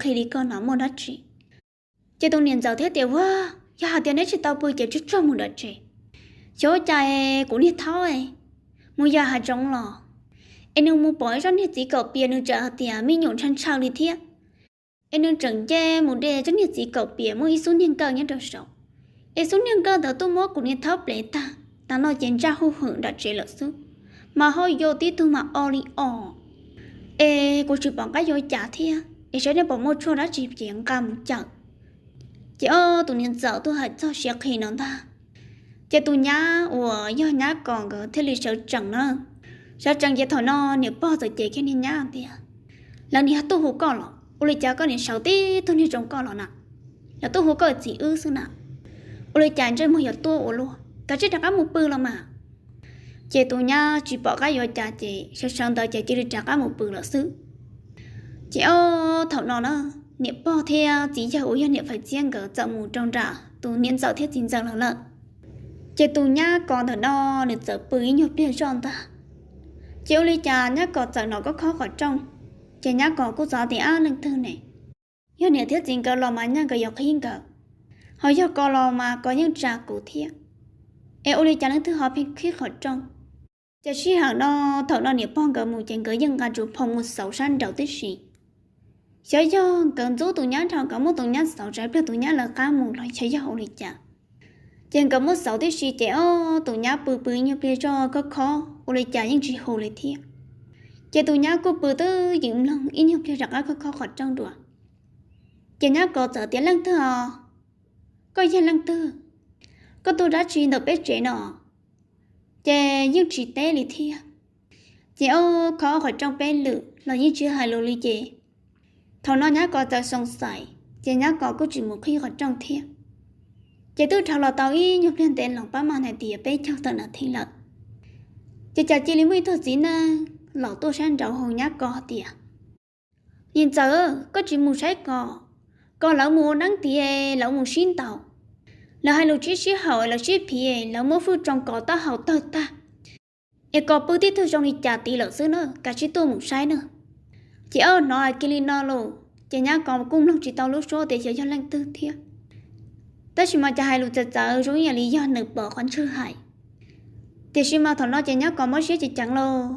khi đi con nó một đất trị, chị tôi niệm giàu thế tiểu quá giờ hạt tiền đấy chị tao bươi chị chút cho một đất trị, chỗ chạy e cũng đi thao ấy mua giờ hạt trong lò em đừng mua bói cho nhiệt chỉ cậu bia đừng chờ hạt tiền mi nhộn chăn sao đi thiết em đừng chẳng che một đề cho nhiệt chỉ cậu bia mua ít xuống thiên cờ nhé đầu sầu em xuống thiên cờ tao tôi mua cũng đi thao lấy ta ta nói chuyện ra hư hưởng đặt trị lợi xuống mà hơi vô tí thương mà ô li o ê cô chụp bọn cái vô trả thiệt để cho nên bỏ một chỗ đã chỉ chuyện cả một chặng tụi nhân dạo tôi hãy cho xe khi nó ta chị tụi nhá ủa do nhá còn có thế chẳng nữa sợ chẳng chị thọ nó nếu bao giờ chị khi nên nhá thì là nếu tôi hú con lọ ủa cha có nên sáu tí tôi nên trồng con lọ nè là tôi hú con chị ư xưa nè ủa lý cha chơi một giờ tôi ủa luôn cả chết đã có một bự là mà chị tụi nhá chỉ bỏ cái giờ cha chị sợ sáng tới chị chỉ được trả cả bự là xứ chị ô thảo nó nó niệm bò theo chỉ cho ủi niệm phải chiên gỡ chợ mù trong trả tù niệm dạo thiết chính giờ là lợn chị tù nha còn thở đo để chợ bưới nhập tiền tròn ta chị ô ly trà nhá còn chợ nó có khó khỏi trong chị nhá có cô giáo thì ăn lưng thư này nhưng niệm thiết chính gỡ lò mà nhá gỡ dọc hiên gỡ họ cho có lò mà có những trà cổ thiết em ô ly trà lưng thư họ phải khuyết khỏi trong chị sĩ hàng đó thảo nó niệm bò gỡ mù chén gỡ dân gà chủ phòng một sáu san đầu tiết sĩ tụi nhá 小小跟做同样长，跟我同样少，这边同样了干么了？小小好理解。chẳng có một sáu tiết gì trẻ ô tụi nhá bự bự như bây giờ có khó ô lại chả những gì hồ lại thiệt chả tụi nhá cô bự tư dựng lòng in như bây giờ có khó khó trong đùa chả nhá có sợ tiếng lăng tư à có gì lăng tư có tôi đã chuyện được biết trẻ nọ chả những gì té lại thiệt chả ô khó khó trong bé lự là những chuyện hài lộ lý chế thầu nó nhá có tao song sai chị nhá có có chỉ một khi họ trong thiên chị tư thầu là tao y nhục liên tên lòng ba mà này thì bé cho tao là thiên lật chị chả chị lý mi thôi gì nè lão tôi sang đầu hồ nhá có tiền à. nhìn chờ có chỉ một sai có có lão mua nắng tiền lão mua xin tàu là hai lô chỉ sĩ hậu là chỉ phi lão mua phu trong cỏ ta hậu ta ta e có bưu tiết thư trong đi trả tỷ lợn xứ nữa cả chỉ tôi một sai nữa chị ơi nói cái li nó luôn chị nhá còn cung lúc chị tao lúc số thì chị cho lên tư thiệt tất nhiên mà chị hai lúc chị chờ rồi nhà lý do nửa bỏ khoản chưa hại thì xin mà thằng nó chị nhá còn mất xíu chị chẳng lo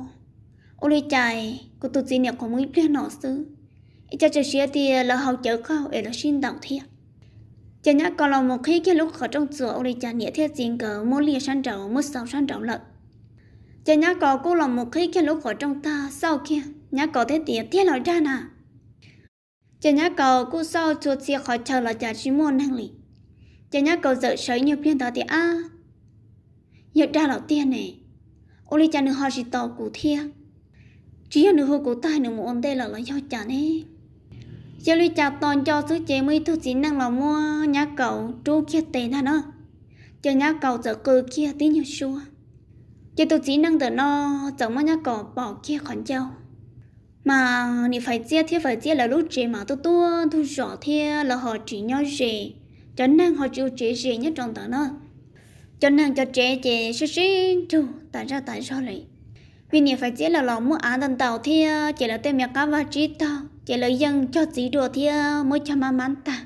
ô li chạy cô tụt gì nhiều còn muốn liên nó xứ cho chị xíu thì là hậu chở khao để là xin đạo thiệt chị nhá còn là một khi cái lúc khởi trong chùa ô li chạy nhẹ thiệt gì cờ mua lia san trầu mua sầu san trầu lợn chị nhá còn cô là một khi cái lúc khởi trong ta sau kia nhá cầu thấy tiền thế là ra nà chờ nhá cầu cú sau chuột xe khỏi chờ là trả chi môn năng lì chờ nhá cầu dở sấy nhiều phiên đó thì a nhận ra là tiền nè, ô li cha nữ họ chỉ tàu cụ thia chỉ là nữ hồ cụ tài nữ một ông đây là là do trả nè giờ li cha toàn cho sức chế mới thu chỉ năng là mua nhá cầu trú kia tiền nà nó chờ nhá cầu dở cừ kia tí nhiều xua chỉ tôi chỉ năng từ nò giống mà nhá cầu bỏ kia khoản châu mà nị phải chia thì phải chia là lúc chế mà tôi tôi tôi rõ thì là họ chỉ nhau gì cho nên họ chịu chế gì nhất trong đó nó cho nên cho chế chế sẽ sẽ chú tại sao tại sao lại vì nị phải chia là lòng muốn ăn tần tàu thì chỉ là tên mẹ cá và chỉ tao chỉ là dân cho chỉ đồ thì mới cho mà mắn ta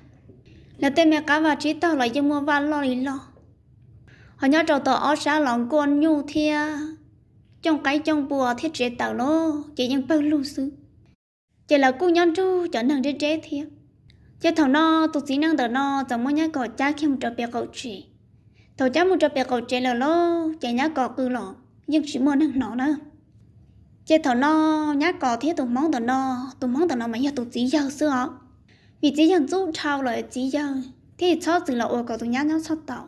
là tên mẹ cá và chỉ tao là dân mua vàng lo lì lo họ nhớ trâu tàu ở xã lòng con nhu thì trong cái trong bùa thiết chế tàu nó chỉ những bao lưu sư chỉ là cô nhân chú chẳng năng đến chế thiệt chế thằng nó tụt sĩ năng tờ nó chẳng muốn nhá cọ cha khi một trò bè cậu chị thầu cha một trò bè cậu chế là nó chạy nhá cọ cứ lọ nhưng chỉ muốn năng nó nữa chế thằng nó nhá cọ thiết tụt món tờ nó tụt món tờ nó mà giờ tụt sĩ giàu xưa vì chỉ nhận giúp trao lời chỉ giàu thì cho từ là ô cậu tụi nhá nhau sót tàu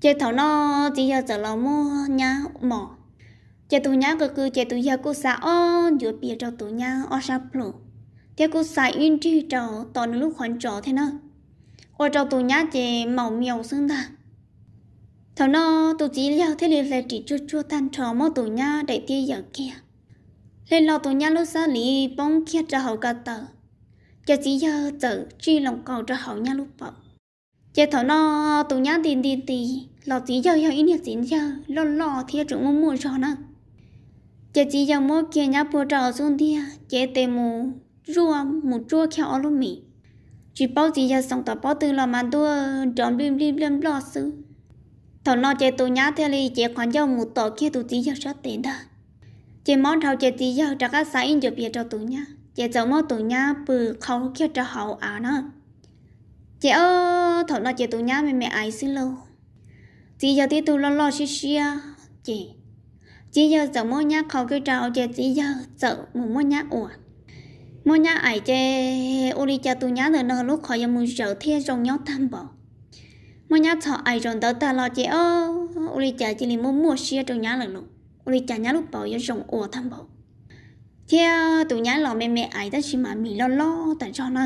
chế thằng nó chỉ giờ trở là mua nhà mỏ chế tu nhá cơ cứ chế tu nhá cô xã ô giữa bia cho tu nhá ô sa plu thế cô xã in chi trò toàn lúc khoản trò thế nó ô cho tu nhá chế màu miều xương ta thảo nó tu chỉ leo thế liền là chỉ chua chua tan trò mà tu nhá để tiêu giờ kia lên lò tu nhá lúc xa lý bóng kia cho hậu cả tờ chế chỉ giờ tự chi lòng cầu cho hậu nhá lúc bọc chế thảo nó tu nhá tiền tiền tiền lò chỉ giờ giờ in nhiệt tiền giờ lò lò thì chúng mua mua cho nó chị chỉ rằng mỗi kia nhà bố trào xuống đi chị tê mù rùa mù rùa khéo luôn mì chỉ bảo chị giờ xong tao bảo từ là mà đua trộm lim lim lim lo sư thầu nó chị tụ nhá theo li chị còn cho mù tổ kia tụ chỉ giờ sát tiền đó chị món thầu chị chỉ giờ trả các xã in chụp về cho tụ nhá chị cháu mò tụ nhá bự khâu kia cho hậu à nó chị ơ thầu nó chị tụ nhá mẹ mẹ ai xin lâu chị giờ tí tụ lo lo xí xí chị chỉ giờ sợ mua nhá khó cứ trao chơi chỉ giờ sợ mua mua nhá ủa mua nhá ấy chơi ô đi cha tu nhá rồi nó lúc khỏi giờ muốn sợ thiên rồng nhau tham bỏ mua nhá sợ ấy rồng tới ta lo chơi ô ô đi cha chỉ liền mua mua xia trong nhá lần lúc ô đi cha nhá lúc bỏ giờ rồng ủa tham bỏ theo tu nhá lo mẹ mẹ ải ta chỉ mà mì lo lo tại cho nó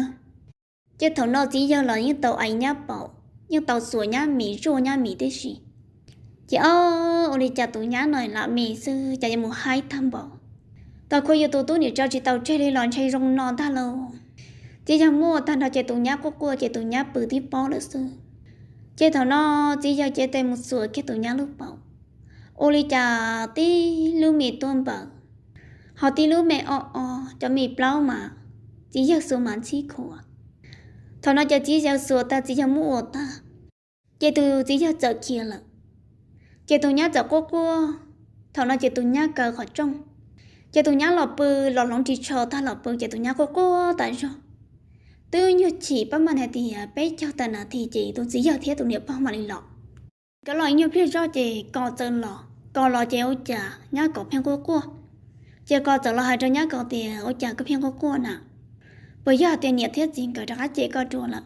chơi thầu nó chỉ giờ là những tàu ải nhá bỏ những tàu sủa nhá mì rô nhá mì thế gì chị ô ô đi chả tụ nhá nổi là mì sư chả một hai thăm bỏ tao khôi giờ tụ tụ nhỉ cho chị tao chơi đi lòn chơi rong non ta lâu chị chẳng mua thằng nào chị tụ nhá có cua chị tụ nhá bự tí bó nữa sư chị thằng nó chỉ cho chị tay một sửa cái tụ nhá lúc bảo ô đi chả tí lưu mì tôm bảo họ tí lưu mẹ ọ o cho mì bao mà chỉ giờ số màn chỉ khổ thằng nó cho chỉ giờ số ta chỉ giờ mua ta chỉ từ chỉ giờ chợ kia lận chị tụi nhát giờ cô cô thằng nó chị tụi nhát cờ khỏi trong chị tụi nhát lọp bự lọ lóng chỉ chờ ta lọp bự chị tụi nhát cô cô tại sao tư như chỉ bắt mà này thì à, bé cho ta nào thì chị tụi chỉ giờ thế tụi nhớ bao mà đi lọ cái loại như phía cho chị có chân lọ có lọ chị ô chả nhát có phiên cô cô chị có chân lọ hai cho nhá có à, tiền ô chả có phiên cô cô nè bây giờ tiền nhiệt thiết gì cả đó chị có trộn lận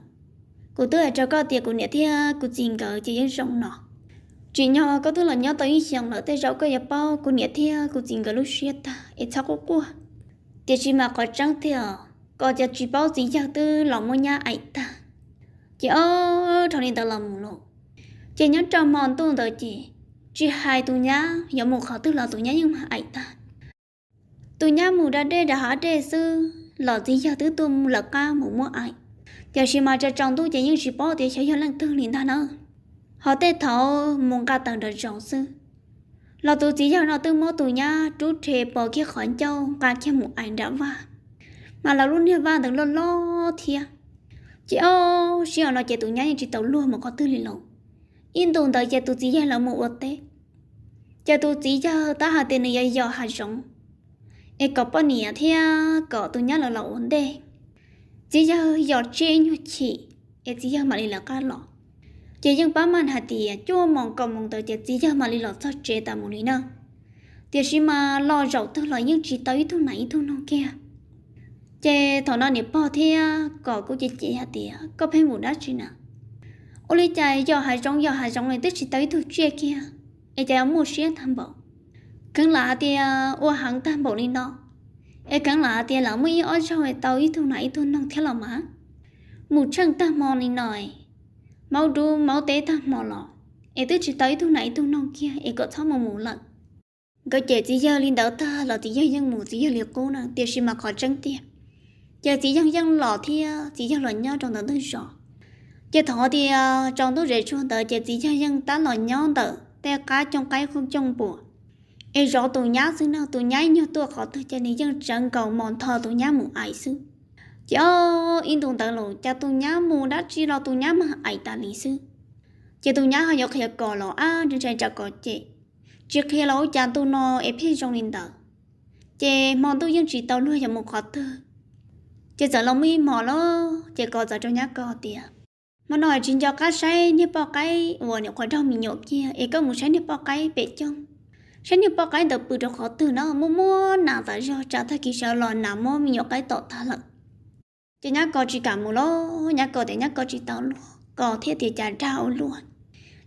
cụ tư ở cho có tiền cụ nhiệt thiết à, cụ gì cả chị rong nọ chỉ nhỏ có thứ là nhỏ tới chẳng là tới cháu cái nhà bao cô nhẹ theo cô chỉnh cái lúc xuyên ta ít cháu cô qua. thì chỉ mà có trăng theo có giờ chỉ bao gì giờ tư lòng mua nhà ấy ta chị ơi, thằng này tao làm lộ chị nhớ trong mòn tuôn tới chị chị hai tụ nhá giờ một khó tức là tụ nhá nhưng mà ấy ta tụ nhá mù ra đây đã hỏi đề sư lỡ gì giờ tư tuôn lỡ ca mù mua ấy giờ chỉ mà cho trong tôi chỉ những chỉ bao thì sẽ cho lần thương liền ta nữa họ tê thấu muốn cả tầng đời trọng sư lo tu chỉ cho nó tư mô tu nhá chú thề bỏ kia khỏi châu cả kia một ảnh đã va mà là luôn nha va từng lo lo thia chị ô chị họ nó chạy tu nhá nhưng chị tàu luôn mà có tư lì lộn yên tồn tại chạy tu chỉ cho là một vật tê chạy tu chỉ cho ta hà tiền này giờ hà rộng e có bao nhiêu thia có tu nhá là lộn tê chỉ cho giờ trên chị e chỉ cho mà đi là cá lọt chỉ những ba màn hạt tiền cho mong cầu mong tới chết chỉ cho mà đi lọt sao chết ta một nữa thì chỉ mà lo rậu tôi lo những chỉ tới thu này thu nó kia chế thọ nó nếp bò thế có cô chị chị hạt tiền có phải muốn đắt chứ nào ô lý chạy do hai rong do hai rong này tức chỉ tới thu chia kia ai chạy mua xe tham bộ cứng lạ thì ô hàng tham bảo đi nó ai cứng lạ thì lão mới ở sau này tàu ít thu này thu nó theo lòng má một chân ta mòn đi nồi mau đu mau té ta mò lọ e tu chỉ tới thu nãy thu nong kia e có thao mò mù lận gọi trẻ chỉ giờ lên đầu ta là chỉ giờ dân mù chỉ giờ liệt cô nè tiền gì mà khỏi trắng tiệt, giờ chỉ dân dân lọ thì chỉ dân lọ nhau trong đầu tôi rõ giờ thọ thì trong đầu rể chuông tờ giờ chỉ dân dân ta lọ nhau tờ ta cá trong cái không trong bùa e rõ tụ nhá xứ nào tụ nhá nhau tôi khó tôi cho nên dân trần cầu mòn thờ tụ nhá mù ai xứ cho in tung tờ lộ cha tu nhá mù đã chỉ lo tu nhá mà ai ta lý sư cho tu nhá họ nhớ khi cò lo á trên trên cho cò chị trước khi lo cho tu nó ép hết trong in tờ chị mong tu dân chỉ tàu nuôi cho một khó thơ chị giờ lòng mi mò lo chị cò giờ trong nhá cò tiệt mà nói chính cho các sai như bao cái vừa nhậu khỏi trong mình nhậu kia ấy có một say như bao cái bể trong sẽ như bao cái đập bự cho khó từ nó mua mua nào tại do trả thay kỳ sợ lò nào mua mình nhậu cái tọt tha lợn chỉ nhắc cô chỉ cảm mồ lô nhắc cô để nhắc cô chỉ tao cô thiết thì chả trao luôn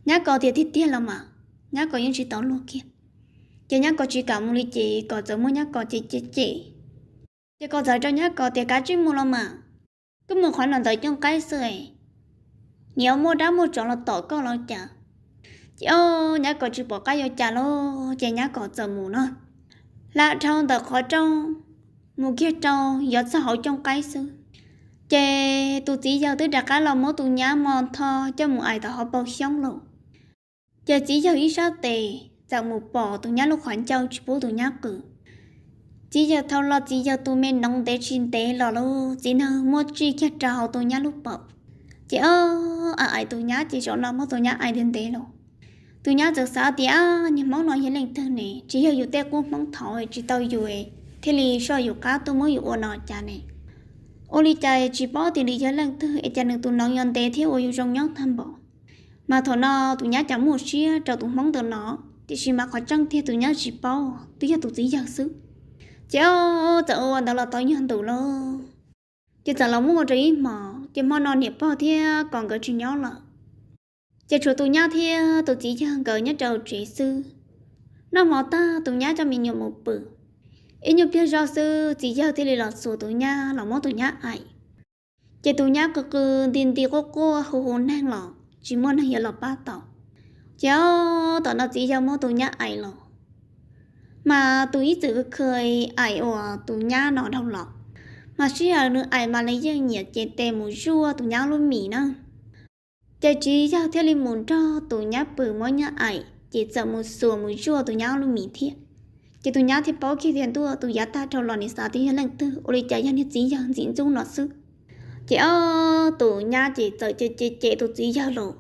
nhắc cô thì thiết tiếc lắm mà nhắc cô những chỉ tao luôn kia chỉ nhắc cô chỉ cảm mồ lì chị cô giờ muốn nhắc cô chỉ chỉ chị, chỉ cô giờ cho nhắc cô thì cá chỉ mồ lắm mà cứ một khoản nào tới trong cái sưởi nhiều mua đá mua chọn là tổ cô lo chả chị ô nhắc cô chỉ bỏ cái vô chả lo, chị nhắc cô giờ mù nó là trong tờ khó trong mù kia trong giờ sao hỏi trong cái sưởi chè tu chỉ giàu tới đặt cá lò mốt tu nhá mòn tho cho một ai tao họ bao sống lộ chè chỉ giàu ít sao tệ, dạo một bỏ tu nhá lúc khoản châu chỉ bố tu nhá cử chỉ giờ thâu lo chỉ giờ tu men nóng té chín tế lò lô chỉ nơ mua chi kia họ tu nhá lúc bỏ chị ơ à ai tu nhá chỉ chọn lò mốt tu nhá ai đến tế lộ tu nhá giờ sao thì à nhưng món nói hiến lệnh thân này chỉ giờ dù té cũng mong thỏi chỉ tao dù thế thì so dù cá tu mới dù ôn nọ cha này Oli cha chỉ bỏ tiền đi chơi lần thứ, hai cha đừng tụi nó nhận tế thiếu ôi trong nhóm thăm bỏ. Mà thọ nó tụi nhá chẳng một xí cho tụi mong tụi nó, thì chỉ mà khó trăng thì tụi nhá chỉ bỏ, tụi nhá tụi tí giặc sức. Chéo, trời ơi, đó là tối như hẳn tụi lô. Chứ chẳng là muốn ngồi trí mà, chứ mà nó niệm bỏ thì còn cái chuyện nhỏ là. Chứ chỗ tụi nhá thì tụi chỉ chẳng cỡ nhá trầu trị sư. Nó mỏ ta tụi nhá cho mình nhiều một bữa ít nhiều kia do sư chỉ giao thì là số tuổi nhá là mó tuổi nhá ai chỉ tuổi nhá cực cứ tiền tiền cô cô hồ hồ nang lọ chỉ muốn là hiểu lọ ba tọ cháu tọ nó chỉ giao mó tuổi nhá ai lọ mà tụi ít tự cười ai ở tuổi nhá nó đâu lọ mà suy ở nữa ai mà lấy dân nhiệt chỉ tè một chua tuổi nhá luôn mì nữa chỉ chỉ giao thì lên muốn cho tuổi nhá bự mó nhá ai chỉ sợ một sùa một chua tuổi nhá luôn mì thiệt chỉ tụi nhá thì bao khi tiền tụi tụi giá ta trâu lò này sao thì hết lần tư ôi chạy ra thì chỉ giờ chỉ chung nó sư chỉ ô tụi nhá chỉ chờ chỉ chỉ chỉ tụi chỉ giờ rồi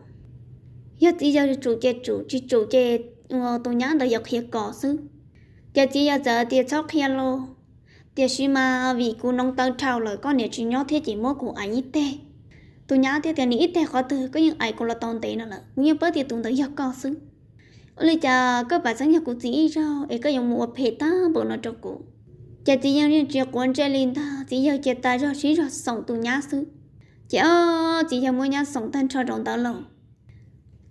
giờ chỉ giờ chủ chị chủ chị chủ ờ, ô tụi nhá đã dọc hiện cỏ sư giờ chỉ giờ giờ thì chóc khi lộ, thì khi mà vì cô nông tân trâu lời con nhà chị nhó thế chỉ mua của anh ít tê tụi nhá thế tiền ít tê khó từ có những ai cũng là tồn tại nữa là cũng như bớt thì tụi tới dọc cỏ sư lấy cha cơ bà sáng nhạc cụ chỉ cho ấy có dùng một phe ta bộ nó cho cụ cha chỉ nhau nên chia cuốn chơi lên ta chỉ nhau chia ta cho chỉ cho sống tu nhá sư chị ơ chỉ nhau mỗi nhá sống thân cho rộng tao lòng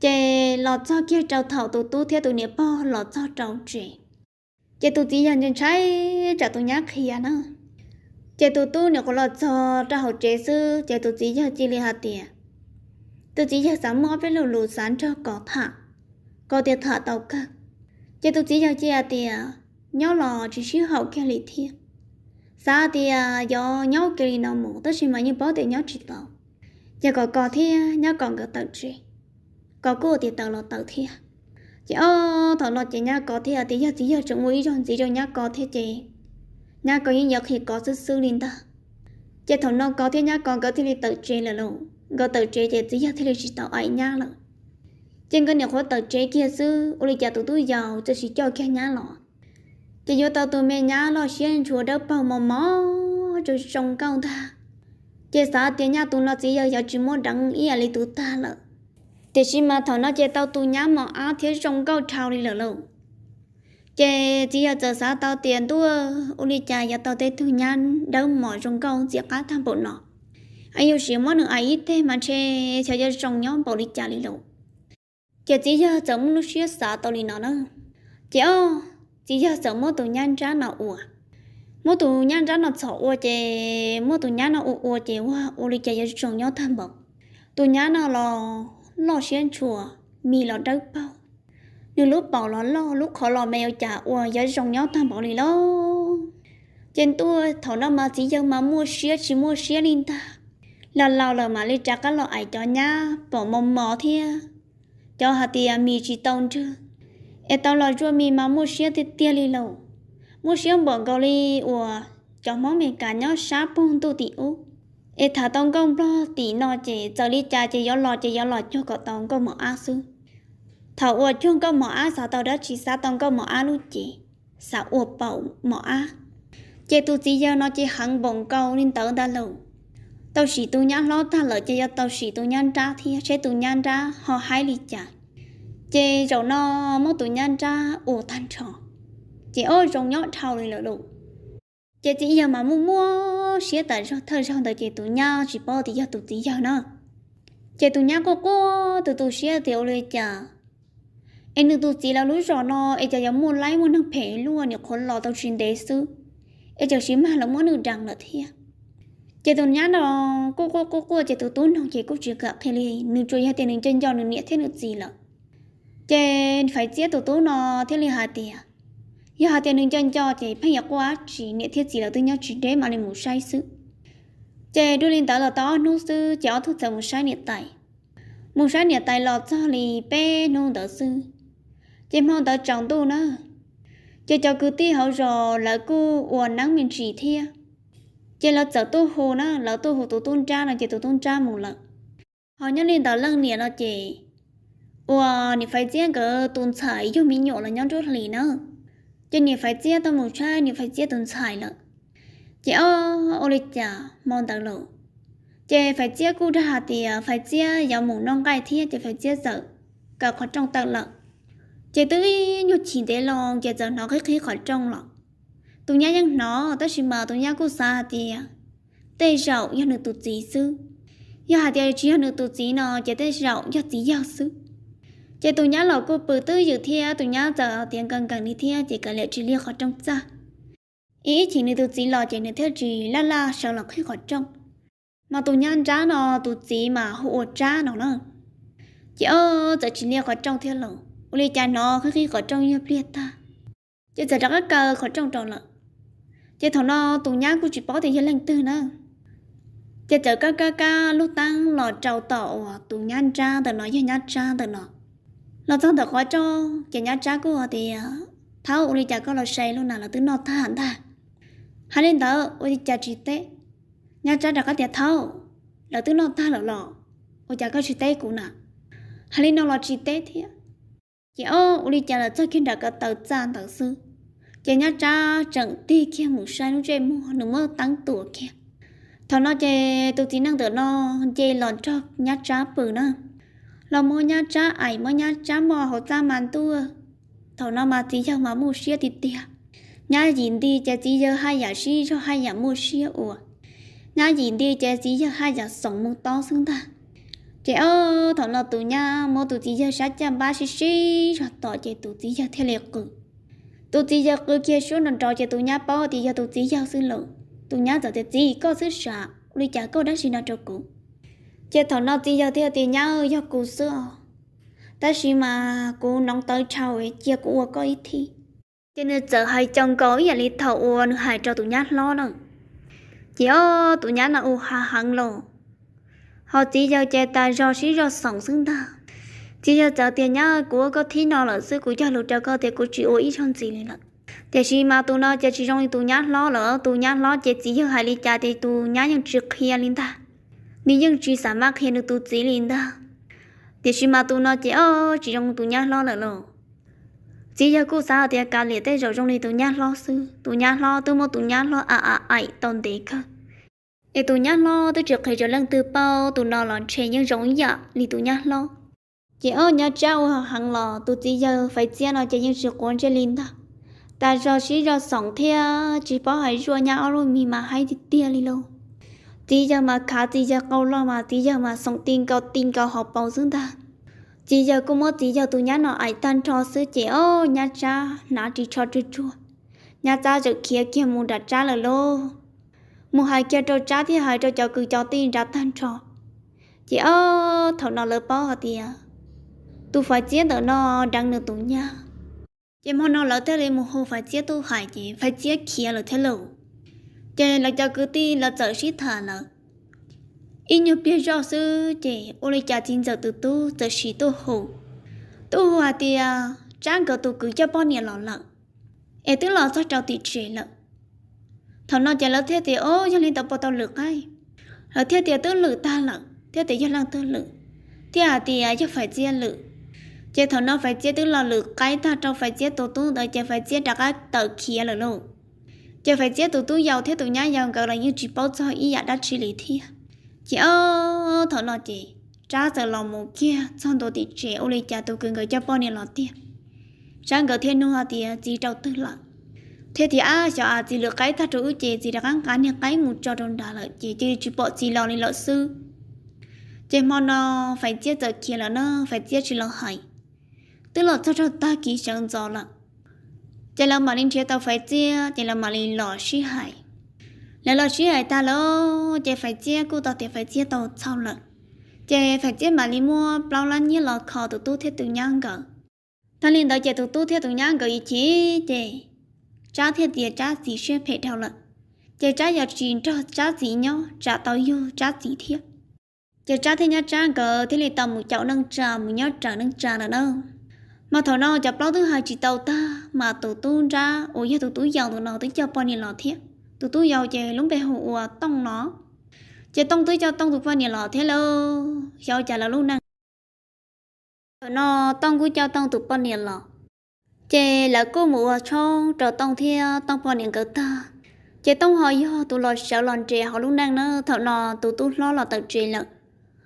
chị lọ cho kia trâu thảo tu tu theo tu niệm bao lọ cho trâu chị chị tu chỉ nhau nên trái trả tu nhá khi à nó chị tu tu nếu có lọ cho trả hậu chế sư chị tu chỉ nhau chỉ li hạt tiền tu chỉ nhau sáng mò với lù lù sáng cho có thả có tiền thợ tàu cả chỉ tôi chỉ cho chị à thì nhớ là chỉ xíu hậu kia lì thi sao thì do nhớ kia lì nào mổ tất nhiên mà như bó thì nhớ chỉ tàu giờ có có thì nhớ còn có tàu chị có cô thì tàu là tàu thi chỉ ơ thọ là chị nhá có thì thì giờ chỉ cho chúng mới cho chỉ cho nhá có thế chị nhá có những nhật thì có sư sư lý ta chỉ thọ nó có thế nhá còn có thì lì tàu chị là luôn có tàu chị chị chỉ cho thì lì chỉ tàu ấy nhá rồi trên cái này khó tập chế kia sư ô lì chả tụi tôi giàu cho xí cho kia nhá lọ chỉ vô tao tụi mẹ nhá lọ xuyên chùa đâu bao mò mò cho sông cao ta chỉ sợ tiền nhá tụi nó chỉ giờ giờ chú muốn đắng ý à lì tụi ta lợ chỉ xí mà thằng nó chỉ tao tụi nhá mò á thế sông cao trào đi lợ lợ chỉ chỉ giờ giờ sợ tao tiền tụi ô lì chả giờ tao thấy tụi nhá đâu mò sông cao chỉ cá tham bộ nọ ai yêu xí món nữa ai ít thế mà chê theo giờ sông nhau bảo đi chả lì lợ giờ chỉ giờ giống nó xíu sợ tao lì nó nữa chị ô chỉ giờ giống mỗi tụ nhăn ra nó ủa mỗi tụ nhăn ra nó sợ ủa chị mỗi tụ nhăn nó ủa ủa chị hoa ủa lì chị giờ trồng nhau thầm bọc tụ nhăn nào lo lo xuyên chùa mì lo đất bao như lúc bảo lo lò lúc khó lò mèo chả ủa giờ trồng nhau thầm bọc lì lò trên tôi thảo nó mà chỉ giờ mà mua xíu chỉ mua xíu linh ta là lâu là mà lì trả cái lò ấy cho nhá bỏ mồm mỏ thia cho hạt tiền à, mi chỉ tông chứ e tao lo cho mi mà mua xe thì tiền lì lâu mua xe bỏ gạo đi ủa cho món mình cả nhau sáp bông tu tỷ ô e thả tông công lo tỷ nọ chỉ giờ đi cha chỉ gió lo chỉ gió lo cho cậu tông công mở ác sư thảo ủa chung công mở ác sao tao đã chỉ sa tông công mở ác luôn chị sao ủa bảo mở ác chị tu chỉ giờ nọ chỉ hằng bông câu nên tớ đã lâu tàu sĩ tu nhãn lo ta lỡ cho tàu sĩ tu nhãn ra thì sẽ tu nhãn ra họ hai lì chả chơi rồi nó mua tu nhãn ra ồ tan trò chị ôi rồi nhọ thao lì lỡ đủ chị chỉ giờ mà mua mua sẽ tại cho thời gian tới chị tu nhãn chỉ bao thì giờ tu tí giờ nó, chị tu nhãn có cô từ tu sẽ tiểu lì chả em được tu chỉ là lúc rồi nó em giờ muốn lấy muốn năng phe luôn nhiều con lo tàu xin đế sư em chỉ xin mà là muốn được rằng là thiệt chị tụi nhá đó cô cô cô cô chị tụi tốn không chị cô chỉ gặp thế này nữ chơi hai tiền chân cho nữ nghĩa thế nữ gì lợ chị phải chia tụi tốn nó thế này hai tiền giờ hai tiền chân cho chị phải nhặt quá chỉ nghĩa thế gì là tôi nhớ chỉ để mà nên ngủ say sự chị đưa lên tới là to nô sư chị ở thuộc sở ngủ say nghĩa tài ngủ say nghĩa tài lọt cho lì bé nô đỡ sư chị mong tới chồng tôi nữa chị cho cứ ti hậu rồi là cô uổng nắng mình chỉ thiệt chỉ là chở tu hồ nó là tu hồ tu tôn cha là chỉ tu tôn cha một lần họ nhớ lên đó lăng nè nó chỉ wow nhị phải chia cái tôn sải, cho mình nhỏ là nhau chút lì nữa chỉ nhị phải chia tao một trai nhị phải chia tôn sải là chị ô ô lịch trả mong tao lộ chị phải chia cụ ra thì phải chia dòng mù non cài thiết chỉ phải chia sợ cả khó trong tao lợn chỉ tới nhu chỉ để lòng chỉ giờ nó cái khí khó trong lợn tụi nhá nhăng nó ta chỉ mà tụi nhá cô xa thì à. tê rậu do nữ tụt trí sư do hạt tiêu chỉ do nữ tụt trí nó chỉ tê rậu do trí giáo sư chỉ tụi nhá lọ cô bự tư dự thia tụi nhá giờ tiền cần cần đi thia chỉ cần lệ chỉ liêu khó trong xa ý chỉ nữ tụt trí lọ chỉ nữ theo chỉ la la sao là khi khó trong mà tụi nhá trá nó tụt trí mà hộ trá nó nó chỉ ơ giờ chỉ liêu khó trong theo lọ uli cha nó khi khi khó trong như biết ta chỉ giờ đã có cơ khó trong trong lợn chế thằng nó tụ nhá của chị bỏ thì hiền lành tư nữa chế chở ca ca ca lúc tăng lò trầu tàu tụ nhá cha từ nó hiền nhá cha từ nó lò tăng từ khó cho chế nhá cha của thì à, tháo uli chả có lò xây luôn nào là tứ nó tha hẳn ta hai lên tớ uli chả chỉ tê nhá cha đã có tiền tháo là tứ nó tha lò lò uli chả có chỉ tê cũng nè hai lên nó lò chỉ tê thì chị ô uli chả là cho khi đã có tàu cha tàu sư chị nhớ cha chẳng ti kia mù sai nó chơi mua nó mơ tăng tuổi kia thằng nó chơi tụi tí năng tự nó chơi lòn cho nhá cha bự nữa lòng mua nhá cha ải mua nhá cha mò họ ta màn tua thằng nó mà tí cho mà mua xia tí tia nhá nhìn đi chơi tí giờ hai giờ xí cho hai giờ mua xia ủa nhá nhìn đi chơi tí giờ hai giờ sống mua to xứng ta chị ơi thằng nó tụi nhá mua tụi tí giờ sáu trăm ba mươi xí cho tỏ chị tụi tí giờ theo liệt cử tôi chỉ giờ cứ kia xuống nằm trò chơi tôi nhá bỏ thì giờ tôi chỉ giờ xin lỗi tôi nhá giờ thì chỉ có sức sợ đi chả có đã xin nào cho cụ chơi thằng nó chỉ giờ theo thì nhá do cụ xưa ta chỉ mà cụ nóng tới trâu ấy chia cụ có ít thì cho nên giờ hai chồng có giờ lý thầu uôn hai cho tôi nhát lo nữa chỉ ô tôi nhát là u hà hằng lộ họ chỉ giờ chơi ta do sĩ do sống xứng đáng chỉ cho cháu tiền nhá của có thi nó là sư của cho lục cho cơ thể của chị ôi trong gì này là thế khi mà tụi nó chỉ chỉ trong tụi nhát lo lỡ tụi nhát lo chỉ chỉ cho hai lý cha thì tụi nhát những trực khi linh ta đi những chỉ sản mát khi được tụi chỉ linh ta thế khi mà tụi nó chỉ ô chỉ trong tụi nhát lo lỡ lỡ chỉ cho cô sao thì cả liệt tới rồi trong này tụi nhát lo sư tụi nhát lo tụi mua tụi nhát lo à à ai tồn đấy cơ Ê tụi nhát lo tôi trực khi cho lần từ bao tụi nó lon chè những giống dạ lì tụi nhát lo chị ơi nhà cháu hàng lò tụi chị giờ phải chia nó cho những sự quan trên linh ta ta cho sĩ cho sống theo chỉ bảo hãy cho nhà rồi luôn mà hay thì tia đi luôn, tí giờ mà khá tí giờ câu lo mà tí giờ mà sống tiền câu tiền câu học bao dưỡng ta chỉ giờ cũng mất chỉ giờ tụi nhá nó ai tan cho sư chị ơi nhà cha nó chỉ cho chua chua nhà cha giờ kia kia muốn đặt cha là lô muốn hai kia cho cha thì hai cho cho cứ cho tiền ra tan cho chị ơi thằng nó lỡ bao hả tiền tu phải chết đó nó đang nửa tu nha chỉ mong nó lỡ thế lên một hôm phải chết tu hải chỉ phải chết kia là thế lộ chỉ là cho cứ ti là sợ sĩ thả là in như biết rõ sư chỉ ô lấy cha tin giờ từ tu giờ sĩ tu hồ tu hòa à thì à, trang cờ tu cứ cho bao nhiêu lọ lợ em tức lọ sao cháu tị trì lợ thằng nó chỉ lỡ thế thì ô cho nên tao bỏ tao lực ai lỡ thế thì tư lự ta lợ thế thì cho lăng tư lự thế à thì à, cho phải chia lự chế thầu nó phải chế tức là lực cái ta trong phải chế tổ tú đợi chế phải chế đặt cái tờ kia là luôn chế phải chế tổ tú giàu thế tổ nhá giàu gọi là như chỉ bao cho ý đã xử lý thi chị ơ thầu nó chị trả giờ lòng một kia xong tổ thì trẻ ô lê cha tổ cường gọi cho bao nhiêu lọt tiền sáng gọi thiên nô thì chỉ trâu tư lận thế thì à cho à chỉ lựa cái ta chủ chế chỉ đặc cái nhà cái một cho đồng đà lợi chế chế chỉ bỏ chỉ lò lên lọ sư chế mòn nó phải chế tờ kia là nó phải chế chỉ lò hải tức là cho cho ta kỹ sáng rõ lắm chỉ là mà linh chế tao phải chia chỉ là mà linh lọ sĩ hải là lọ sĩ hải ta lo, chỉ phải chia cô ta thì phải chia tao sau lận chỉ phải chia mà linh mua bao lần như lọ khó tụi tu thiết tự nhang cả ta linh đợi chỉ tụi tu thiết tự nhang cả ý chí chỉ cha thiết thì cha gì sẽ phải theo lận chỉ cha giờ chỉ cho cha gì nhau cha tao yêu cha gì thiết chỉ cha thì nhau cha cả thì linh tao một chậu nâng trà một nhau trà nâng trà là đâu mà thọ nó chập lo thứ hai chỉ tàu ta mà tụ tu ra ôi giờ tụ tu giàu tụ nó tới cho bao nhiêu lọ thiết tụ tu giàu chè bề bé hụ tông nó chè tông tới cho tông tụ bao nhiêu lọ thế lô giàu chả là lúc năng nó tông cứ cho tông tụ bao nhiêu lọ chè là cô mụ cho trò tông thia tông bao nhiêu cỡ ta chè tông họ do tụ lọ sợ lòn chè họ luôn năng nó thọ nó tụ tu lo lọ tật chè lợn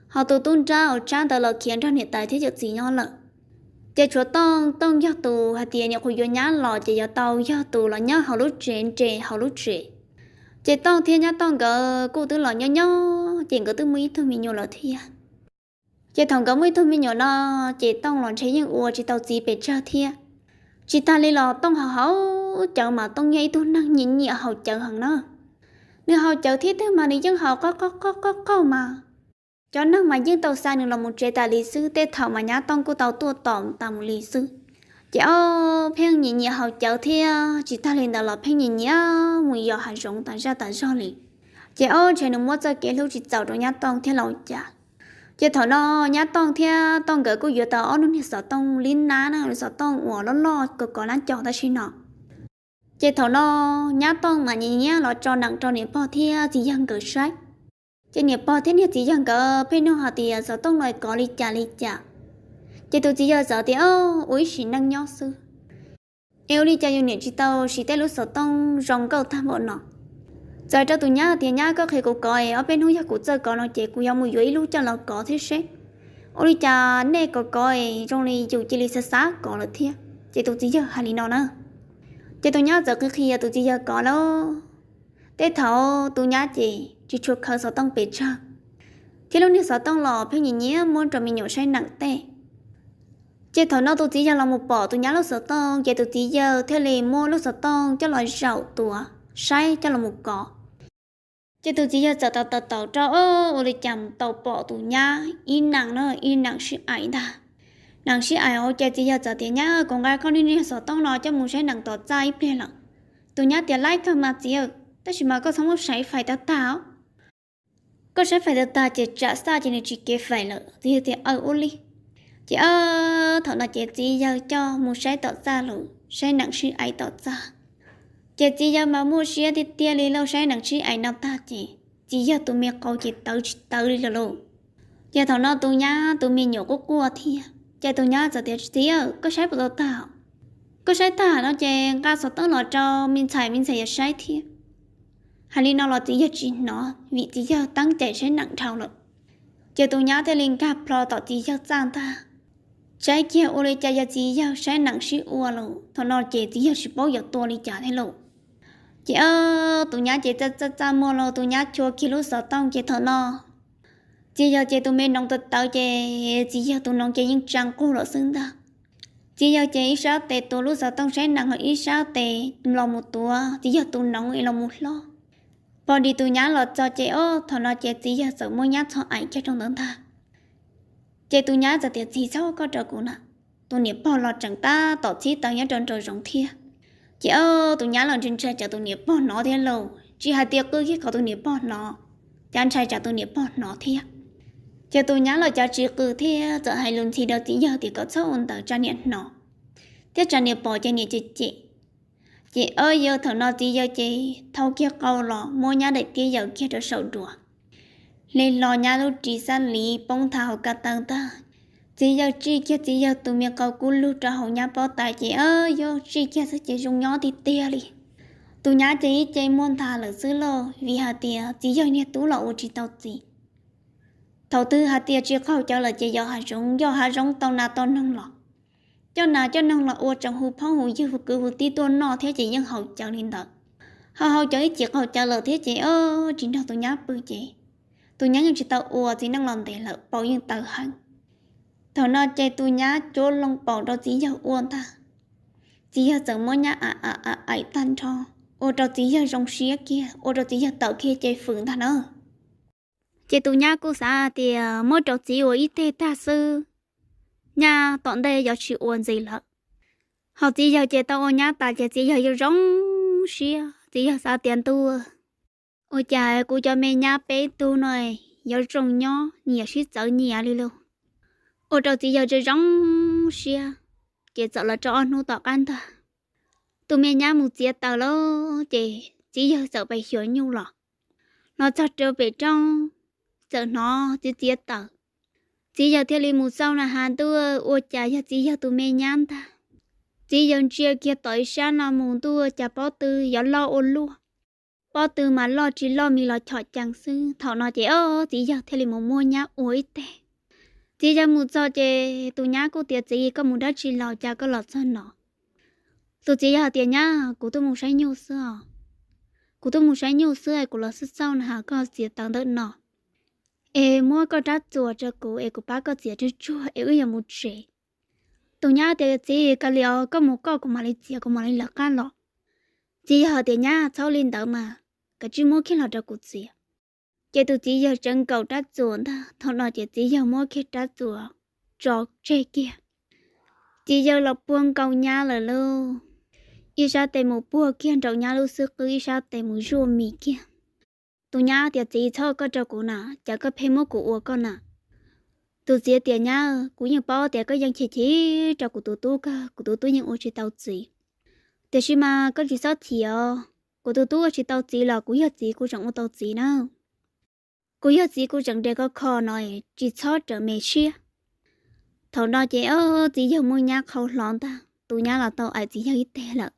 họ tụ tu ra ở trang tờ lọ khiến cho hiện tại thế chợ gì nhau lợn giờ chỗ tông tông giao tu, hạt tiền nhà khu vô nhá lò chỉ giao tàu giao tu là nhá hầu lúc chuyện chuyện hầu lúc chuyện chỉ tông thiên nhá tông gờ cô tư lò nhá nhá chỉ có tư mấy thôi mình nhiều lò thiên à. chỉ thằng có mấy thôi mình nhiều lò chỉ tông lò chế những uo chỉ tàu gì bể cho thiên à. chỉ ta lấy lò tông hầu hầu chợ mà tông nhảy tu năng nhịn nhịn hầu chợ hằng nó nếu hầu chợ thiết thế mà đi chân hầu có có có có có mà cho nước mà dân tàu xa được là một chế tài lý sư tê thảo mà nhá tông cô tàu tua tỏm tàu một lý sư cháu phèn nhỉ nhỉ học cháu thì chỉ ta lên đó là phèn nhỉ nhỉ mùi giờ hàng rộng tàn ra tàn ra liền cháu chạy nó mua cho kế lúc chỉ cháu trong nhà tông theo lâu chả chế thảo nó nhà tông theo tông gỡ cô giờ tàu nó thì sợ tông liên ná nó sợ tông ủa nó lo cực có lăn chọn ta xin nó chế thảo nó nhà tông mà nhỉ nhỉ nó cho nặng cho niệm bò theo thì dân gỡ sách chỉ nhập bao thế này chỉ rằng cả bên nó họ thì giờ tông lại có lý trả lý trả chỉ tôi chỉ giờ giờ thì ô ui xin năng nhau sư yêu lý trả yêu niệm chỉ tao chỉ tới lúc giờ tông rong cầu tham bọn nọ, rồi cho tụi nhá thì nhá có khi cũng coi ở bên hướng của giờ có nó chơi cũng yêu một dưới lúc cho nó có thế sẽ ô lý trả nè có coi trong này dù chỉ lý sát sát có là thiệt chỉ tôi chỉ giờ hai lý nọ, nữa chỉ tôi nhá giờ cứ khi tôi chỉ giờ có nó tết thầu tụi nhá chỉ chỉ chụp khẩu sáu tông bể cho thế lúc này sáu tông lò phải nhìn nhé môn trò mình nhổ xoay nặng tệ chế thầu nó tôi chỉ giờ là một bỏ tôi nhá lúc sáu tông chế tôi chỉ giờ theo lề mua lúc sáu tông cho loại rậu tủa xoay cho là một cỏ chế tôi chỉ giờ tàu tàu tàu tàu cho ô lịch chậm tàu bỏ tôi nhá in nặng nó in nặng sự ảnh ta nặng sĩ ai ô chơi thì giờ giờ thì nhá con gái con đi đi sợ tông lò cho muốn xoay nặng tỏ ra ít lắm tụi nhá thì like thôi mà chị ơi ta chỉ mà có sống một sấy phải ta tao có sẽ phải là ta chỉ trả xa cho nên chỉ kế phải là thì thì ở u li chỉ ở thọ là chỉ chỉ giờ cho một sai tỏ ra luôn sai nặng sư ai tỏ ra chị chỉ giao mà mua xe thì tia đi lâu sai nặng sư ai nào ta chị chỉ giao tụi mẹ câu chị tới tới đi là lụ giờ thằng nào tụi nhá tụi mẹ nhổ cua cua thì giờ tụi nhá giờ thì chỉ ở có sai bộ tao có sai ta nó chè ca sọt tới lọ cho mình xài mình xài giờ sai thiệt hà li nó là tí giờ chỉ nó vì tí giờ tăng chạy sẽ nặng thầu lận giờ tụi nhá thấy linh gặp lo tỏ tí giờ sang ta trái kia ô lê cha giờ tí giờ sẽ nặng sĩ ua lộ thọ nó chạy tí giờ sẽ bao giờ tua đi trả thấy lộ chị ơ tụi nhá chạy cha cha cha mua lo tụi nhá chua khi lúc sợ tông chị thọ nó chị giờ chị tụi mình nông tật tao chị chị giờ tụi nông chị những trang cô lộ xứng ta chỉ giờ chị ít sao tệ tôi lúc giờ tông sẽ nặng hơn ít sao tệ lòng một tua chỉ giờ tôi nóng lòng một lo bọn đi tù nhá lọt cho chế ô thọ nó chế tí giờ sợ mua nhá cho ảnh cho trong tấn ta chế tù nhá giờ tiệt gì sao có trợ cũ nè tụ nghiệp bỏ lọt chẳng ta tỏ chi tao nhá trơn trời giống thia chế ô tụ nhá lọt trên trời cho tụ nghiệp bỏ nó thế lâu chỉ hai tiệc cứ khi có tụ nghiệp bỏ nó chán trai cho tụ nghiệp bỏ nó thia chế tụ nhá lọt cho chỉ cứ thia giờ hai lần chỉ đâu tí giờ thì có sâu ổn tờ cho niệm nó tiết cho niệm bỏ cho niệm chị chị chị ơi giờ thằng nào tí giờ chị thâu kia câu lọ mua nhà để kia giờ kia trở sầu đùa lên lò nhà lúc chị san lý bông thảo cả tầng ta chị giờ chị kia chị giờ tụi mình câu cú lưu cho hậu nhà bao tài chị ơi giờ chị kia sẽ chị dùng nhỏ thì tia đi tụi nhà chị chị muốn thà lỡ xứ lô vì hà tia chị giờ nhà tú lọ chị tao chị thầu tư hà tia chị khâu cho là chị giờ hà giống do hà giống tao na tao nâng lọ cho nà cho nông là ô trong hù phong hù dư hù cứ hù tí tuôn nò theo chị nhân hậu cháu lên đợt hậu hậu cháu ít chiếc hậu cháu lợ thế chị ơ chính đâu tôi nhá bư chị tôi nhá nhưng chị tao ô chỉ năng lòng để lỡ bao nhiêu tờ hăng thầu nò chạy tôi nhá chỗ lòng bỏ đó chỉ giờ ô ta chỉ giờ giờ mới nhá à à à ấy tan cho ô đâu chỉ giờ rong xía kia ô đâu chỉ giờ tờ kia chạy phượng ta nữa chị tôi nhá cô xã thì mỗi chỗ chỉ ô ít thế ta sư nhà tọn đây giờ chịu ôn gì lợ họ chỉ giờ chế tao nhá ta chế chỉ giờ giờ rong xia chỉ giờ sao tiền tu ôi cha cô cho mẹ nhá bé tu này giờ trồng nhó nhà xí sợ nhiều đi luôn ôi trâu chỉ giờ chơi rong xia chế sợ là cho ăn nuôi tọt ăn thôi tụi mẹ nhá một chia tao lo, chế chỉ giờ sợ bị hiểu nhung lọ nó cho trở về trong sợ nó chỉ chia tao chỉ giờ theo li một sau là hàn tu ô chả giờ chỉ giờ tụi mẹ nhăn ta chỉ giờ chia kia tới sáng là muốn tu chả bao tư giờ lo ôn lu bao tư mà lo chỉ lo mi lo chọn chẳng sư thọ nó chỉ ơ chỉ giờ theo li một mua nhá ôi tệ chỉ giờ một sau chỉ tụi nhá cô tiệt chỉ có một đất chỉ lo chả có lọt sơn nó tụi chỉ giờ tiệt nhá cô tôi muốn say nhiều xưa cô tôi muốn say nhiều xưa cô lo sức sau là có chỉ tăng đỡ nó ê mua có đã chùa cho cô ê cô ba có chỉ cho chùa ê ơi em một chế tụi nhá thì chỉ cái liệu có một cái của mà lấy chỉ của mà lấy lợn ăn lọ chỉ họ thì nhà cháu lên đó mà cái chú mua khi nào cho cô chỉ chỉ tụi chỉ giờ chân cầu đã chùa ta thôi nói chỉ chỉ giờ mua khi đã chùa cho chế kia chỉ giờ là buông cầu nhá là lâu ít sao tìm một buông kia trầu nhá lâu xưa cứ ít sao tìm một ruộng mì kia tụi nhá thì chỉ cho có cho cụ nà chả có phê mốt cụ ua con nà tụi chỉ tiền nhá cụ những bảo thì có dân chỉ chỉ cho cụ tụi tụi cả cụ tụi tụi những ô chỉ tàu chỉ thế chứ mà có chỉ sao thì ờ cụ tụi tụi chỉ tàu chỉ là cụ hiểu chỉ cụ chẳng ô tàu chỉ nào cụ hiểu chỉ cụ chẳng để cái khó này, chỉ cho trở mẹ chia thằng nào chị ơ chỉ giờ mua nhá khâu lon ta tụi nhá là tàu ai chỉ giờ ít thế là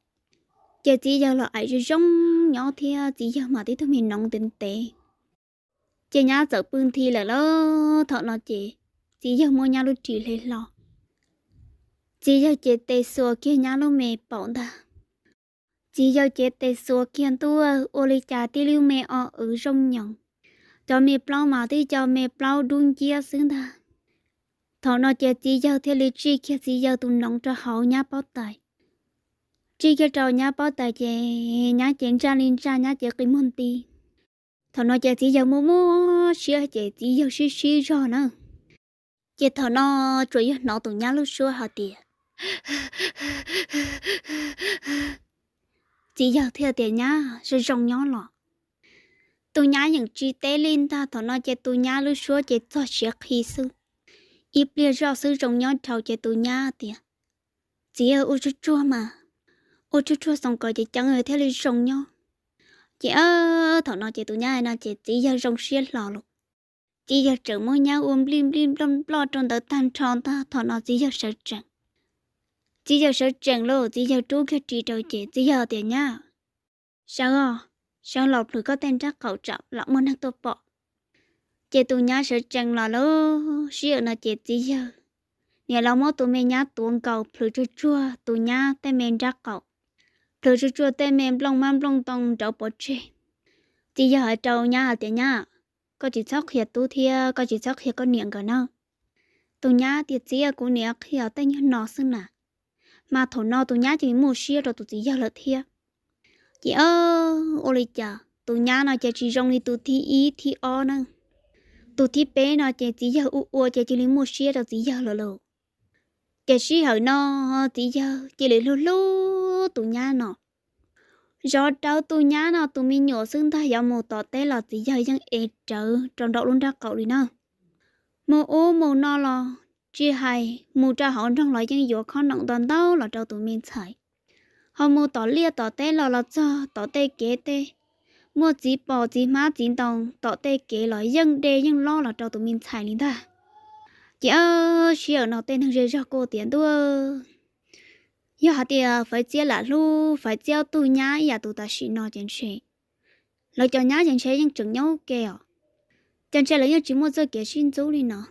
chị chỉ giờ là ai chỉ rong nhỏ thì chỉ giờ mà thì thôi mình nóng tinh tế chị nhá sợ bưng thi là lo thọ nó chị chỉ giờ mua nhà luôn chỉ lên lo chỉ giờ chị tê xua kia nhà luôn mẹ bọn ta chỉ giờ chị tê xua kia tu ô lì trà tí lưu mẹ ở ở rong nhộng cho mẹ bao mà thì cho mẹ bao đun chia xứng ta thọ nó chị chỉ giờ thì lịch chi kia chỉ giờ tụi nóng cho hậu nhà bảo tài chỉ cái trò nhá bao tài chè nhá chén cha linh cha nhá chè kim môn ti thọ nó chè chỉ giờ mua mua xia chè chỉ giờ xí xí rồi nữa chè thọ nó chuối nó tụi nhá lúc xưa họ tiệt chỉ giờ theo tiền nhá rồi rong nhó lọ tụ nhá những chi tế lên ta thọ nó chè tụ nhá lúc xưa chè cho xia khí sư ít bia rau sư rong nhó trầu chè tụi nhá tiệt chỉ ở u chua mà ô chú chú xong coi chị chẳng người theo lên rồng nhau chị ơ thằng nào chị tụi nhà nào chị chỉ giờ rồng xiên lò luôn, chị giờ trở mỗi nhau ôm lim lim lâm lo trong tờ tan tròn ta thằng nào chị giờ sợ chẳng chị giờ sợ chẳng lô chị giờ chú kia chị trâu chị chỉ giờ tiền nhá, sao à sao lọc rồi có tên chắc cậu trọng lọc muốn ăn tô bọ chị tụi nhà sợ chẳng lò luôn, xiên nó chị chỉ giờ nhà lão mốt tụi mình nhá tuồng cầu phơi chua chua tụi nhá tên mình ra cầu thử chú chua tên mềm lòng mắm lòng tông cháu bỏ chê chỉ giờ cháu nhà tiền nhà có chỉ sóc hiệt tu thiê có chỉ sóc hiệt có niệm cả nó tu nhà thì chỉ ạ cũng niệm hiệt tên như nó xưng nà mà thổ nó tu nhà chỉ mua xia rồi tu chỉ giờ là thiê chị ơ ô lì chờ tu nhà nó chỉ chỉ rong đi tu thi ý thi o nè tu thi bé nó chỉ chỉ giờ u u chỉ chỉ lấy mua xia rồi chỉ giờ là lộ chỉ xí hở nó chỉ giờ chỉ lấy lú lú tu tu nhá nó do cháu tu nhá nó tụi mình nhổ xưng ta dạo mù tỏ tê là tí giờ dân ế trớ trong đậu luôn ra cậu đi nào mù ô mù nó là chia hai mù cha họ trong loại dân dỗ con động toàn đâu là cháu tụi mình chạy họ mù tỏ lia tỏ tê là là cho tỏ tê kế tê mua chỉ bò chỉ má chỉ đồng tỏ tê kế loại dân đê dân lo là cháu tụi mình chạy đi ta chị ơi chị ở nó tên thằng rơi ra cô tiền tôi giờ họ thì ờ, phải chia là lu phải chia tu nhá và tụ ta xí nó chân xe lo cho nhá chân xe nhưng chừng nhau kêu chân xe lấy nhau chỉ mua cho kia xin chú đi nọ.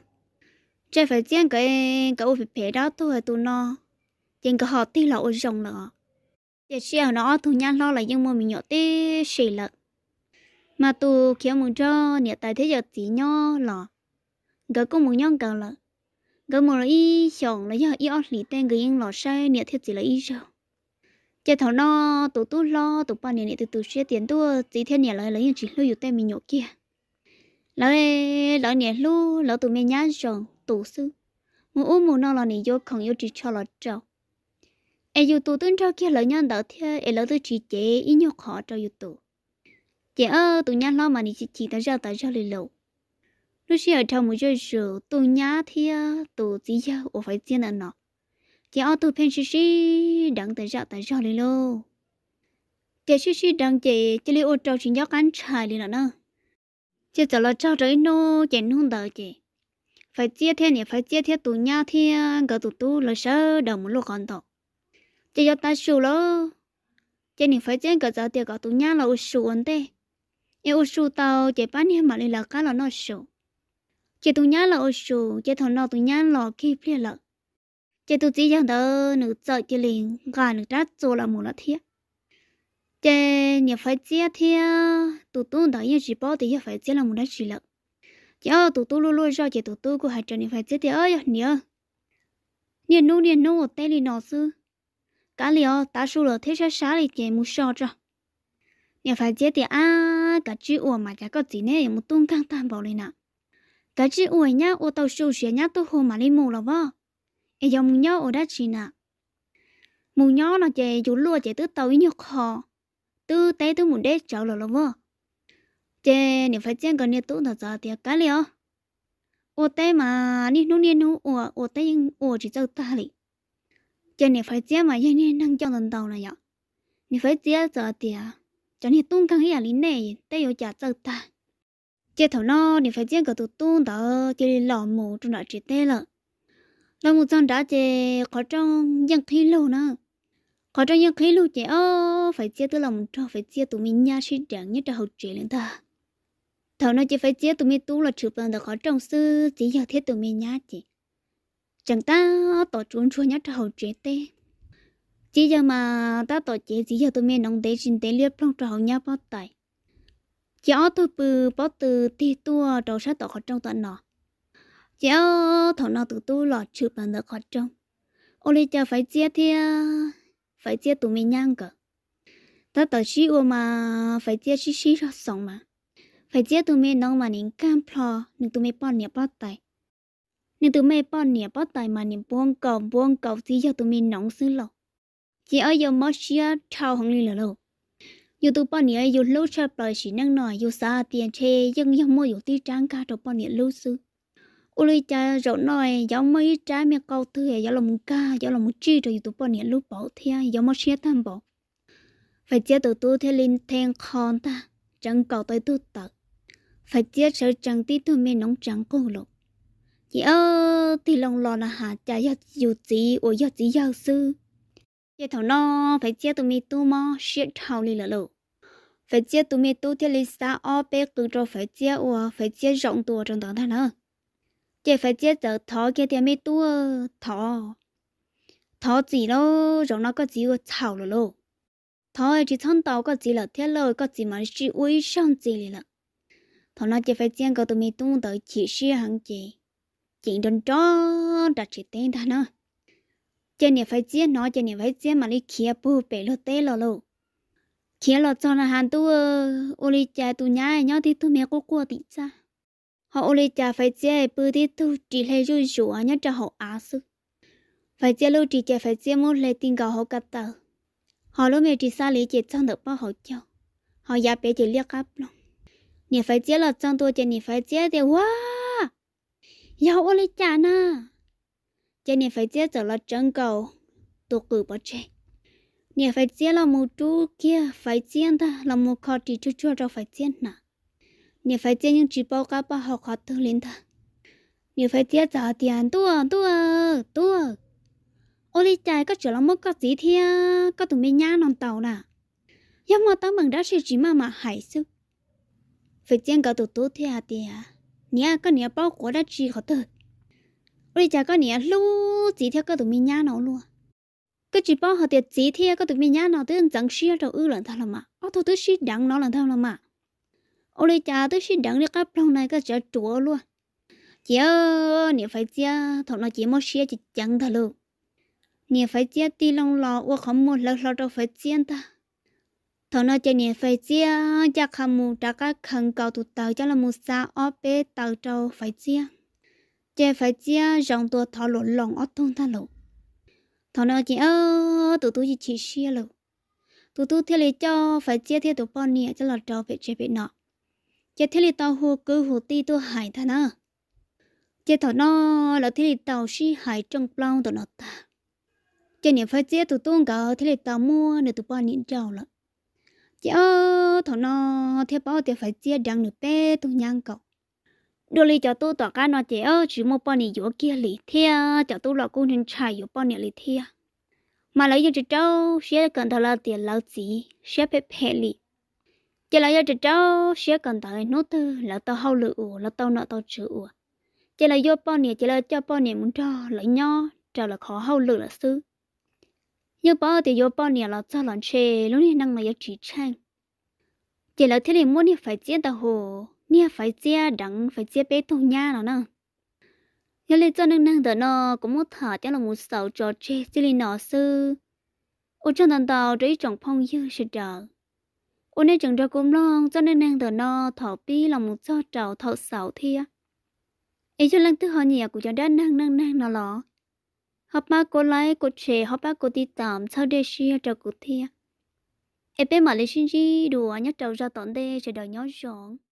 chơi phải chia cái cái ô phải phe đó tôi hay tụ nó chân cái họ tí là ô rồng nữa giờ xe nó tụ nhá lo là nhưng mà mình nhỏ tí xì lợn mà tụ kia muốn cho nhà tài thế giờ chỉ nhau lọ gỡ cũng muốn nhau cần lợn cái mà ý xong là do ý ở lì tên cái yên lọ say nè thiết chỉ là ý xong giờ thằng nó tụ tụ lo tụ ba nè nè tụ xe tiền tụ chỉ thiên nè lại lấy chỉ lưu tên mình nhậu kia lại lại nè lưu lại tụ mình nhá xong tụ sư mu u mu nó là nè vô không yêu chỉ cho là trâu ai yêu tụ tên trâu kia lại nhân đỡ thiên ai lại tụ chỉ chế ý nhậu khó cho yêu tụ chị ơi tụ nhá lo mà nè chỉ chỉ ta ra ta ra lì lầu lúc xưa trong một chơi sự tôi nhá thì tôi gì cho ổ phải tiền là nó chỉ ở tôi phen xí đang tới giờ tới giờ lên luôn, chỉ xí xí đang chỉ chỉ lấy ô trâu chỉ nhóc ăn trái lên nữa chỉ giờ là trâu rồi nó chỉ không đợi chỉ phải chia thế này phải chia thế tụi nhá thì cái tụi tu là sợ đầu một lúc còn tỏ chỉ cho ta sù luôn, chỉ nhỉ phải chia cái giờ thì cái tụi nhá là ô ổn thế, nếu yêu tao chỉ bán nhỉ mà lên là cái là nó sù chị tụi nhá ô sù chị thằng nào tụi nhá là khi phía lọ chị tụi chỉ rằng đó nữ sợ chị liền gà nữ trát cho là một là thiệt chị nhà phải chia thiệt tụi tụi đó nhà chỉ bỏ thì nhà phải chia là một là chỉ lợ chị ơi tụi tụi luôn luôn cho chị tụi tụi của hai trần nhà phải chia thiệt ơi nhớ nhớ nô nhớ nô ở tay lì nọ sư cả liều ta su lợ thế sao sao thì chị muốn sao cho nhà phải chia thiệt à cả chữ ủa mà chả có gì nè một tung căng tan bảo lì nào cái chị ủi nhá ô tàu sâu xé nhá tôi hồ mà đi mù là vợ em dòng nhớ ở đất chỉ nè mù nhớ là chè chú lúa chè tứ tàu ý nhục họ tư tay tứ mù đế cháu là là vợ chè nếu phải chen gần như tụ thật ra thì cái liệu ô té mà đi nô niên nô ô ô té nhưng ô chỉ cho ta lì chè nếu phải chen mà yên yên năng cho lần đầu này nhở nếu phải chen giờ thì cho nên tung căng cái à này té yêu chả cho ta chế thầu nó thì phải chế cả tụ tu đó chế lò mù trong đó chế tê lợ lò mù trong đó chế có trong nhân khí lô nữa có trong nhân khí lô chế ô phải chế tới lòng cho phải chế tụi mình nhà sĩ trạng nhất là hậu chế lên ta thầu nó chỉ phải chế tụi mình tu là chụp bằng được có trong sư chỉ giờ thiết tụi mình nhà chị chẳng ta tổ chúng chua nhất là hậu chế tê chỉ giờ mà ta tổ chế chỉ giờ tụi mình nông tế sinh tế liệt phong trò hậu nhá bao tài cháu tôi bự bó từ ti tua đầu sát tỏ khó trong tận nọ cháu thằng nào từ tu lọ chụp bàn được khó trong ô lê cha phải chia thia phải chia tụi mình nhang cả ta tỏ xí ô mà phải chia xí xí ra sống mà phải chia tụi mình nông mà nín cam phò nín tụi mình bọn nhẹ bắt tay nín tụi mình bọn nhẹ bắt tay mà nín buông cầu buông cầu gì cho tụi mình nóng xứ lâu chỉ ở giờ mất xí thao hàng ly là lâu YouTube bọn nhỉ yêu lâu chưa bởi chỉ năng nói yêu xa tiền chê nhưng yêu mua yêu tí trang cả cho bọn nhỉ lâu sư uli cha rậu nói giáo mấy trái mẹ câu thứ hệ giáo là ca giáo lòng chi cho YouTube bọn nhỉ lúc bỏ theo giáo mất chia tham bỏ phải chia từ tu theo linh thang con ta chẳng cầu tới tu tật phải chia sợ chẳng tí tu mê nóng chẳng cô lộ chị ơ thì lòng lò là hả cha yêu yêu gì ôi yêu gì yêu sư chị thảo nó phải chia từ mi tu mò shit thảo li lỡ lộ phải chia tụi mày tu thiết lý xã o bê cứ cho phải chia ủa phải chia rộng tùa trong tầng thằng nữa chỉ phải chia giờ thọ kia thì mày tu ờ, thọ thọ gì đó rộng nó có gì chảo rồi lô thọ chỉ thân tàu có gì là thiết lời có gì mà chỉ uy sang gì là thọ nó chỉ phải chia cái tụi mày tu tới chỉ xí hàng gì chỉ đơn cho đặt chỉ tên thằng nữa chỉ phải chia nó chỉ phải chia mà đi kia bù bể lô tê lô lô chế lo cho là hàng tu ờ, ô li cha tu nhá nhá thì tu mẹ cô cô tí cha họ ô li cha phải chế bự thì tu chỉ lấy chú rửa nhá cho họ á sư phải chế lâu chỉ chế phải chế một lấy tiền gạo họ cắt tờ họ lúc mẹ chỉ xa lý chỉ trong được bao họ cho họ giá bé chỉ liếc áp luôn, nhà phải chế là trong tôi chế nhà phải chế thì wow, yêu ô li cha na chế nè phải chế trở là chân cầu tôi cử bỏ chạy nhà phải chia là một chú kia phải chia ta là một khó chỉ chú chua cho phải chia nè nhà phải chia những chỉ bao cá ba học khó thương lên ta nhà phải chia trả tiền tua tua tua ô đi chạy có chỗ là một có gì thế có tụi mình nhá non tàu nè nhưng mà tao mừng đã sẽ chỉ mà mà hải sư phải chia cả tụi tôi thì à tiền nhà có nhà bao của đã chỉ khó thương ô đi chạy có nhà lưu gì thế có tụi mình nhá non luôn cái chỉ bảo họ tiệt chỉ thế có tụi mình nhá nào tới chẳng xí đâu ư lần thằng mà ô thôi tới xí đắng nó lần thằng mà ô lấy cha tới xí đắng được cái lòng này cái chả chúa luôn chị ơi nếu phải chia thằng nó chỉ mua xí chỉ chẳng thằng luôn nếu phải chia đi lòng lò ô không mua lợn lợn đâu phải chia ta thằng nó chỉ nếu phải chia chắc không mua trả cái khăn cầu tụt tàu cho là muốn xa ô bé tàu cho phải chia chỉ phải chia dòng tôi thọ lộn lòng ô thung thằng luôn thằng nó chỉ ơ tụi tôi chỉ chia rồi tụi tôi theo lấy cho phải chia theo tụi bao nè cho là cho phải chế về nọ chế theo lấy tàu hồ cứ hồ ti tôi hải thà nó chế thằng nó là theo lấy tàu si hải trong plong tụi nó ta chế nè phải chia tụi tôi cả theo lấy tàu mua nè tụi bao nè cho là, chế ơ thằng nó theo bao thì phải chia đang nửa bé tụi nhang cậu đồ lì cho tôi tỏ cá nó chế ơ chỉ một bọn này dỗ kia lì thia cho tôi là công nên chạy dỗ bọn này lì thia mà lấy cho chị cháu sẽ cần thảo là tiền lão gì sẽ phải phải lì chỉ lấy cho chị cháu sẽ cần thảo là nốt tư là tao hao lự ủ là tao nợ tao chữ ủ chỉ là dỗ bọn này chỉ là cho bọn này muốn cho lấy nhau cho là khó hao lự là sư nhưng bao thì dỗ bọn này là cho lần chê lúc này năng là dỗ chỉ chăng, chỉ là thế này muốn thì phải chết tao hồ nè phải chia đắng phải chia bé thùng nha nó nè giờ lên cho nên nương đó nó cũng muốn thở tiếng là một sầu trò chơi chỉ lên nó sư ô chân đàn tàu rồi chẳng phong dư sự trợ ô nên chẳng ra cũng long cho nên nương đó nó thở bi là một cho trầu thở sầu thia ý cho lần thứ hai nhỉ của cho đã nương nương nương nó lọ họp ba cô lấy cô trẻ họp ba cô đi tạm sau đây xia trầu cô thi. em bé mà lấy xin chi đùa nhớ trầu ra tận đây sẽ đợi nhớ rộn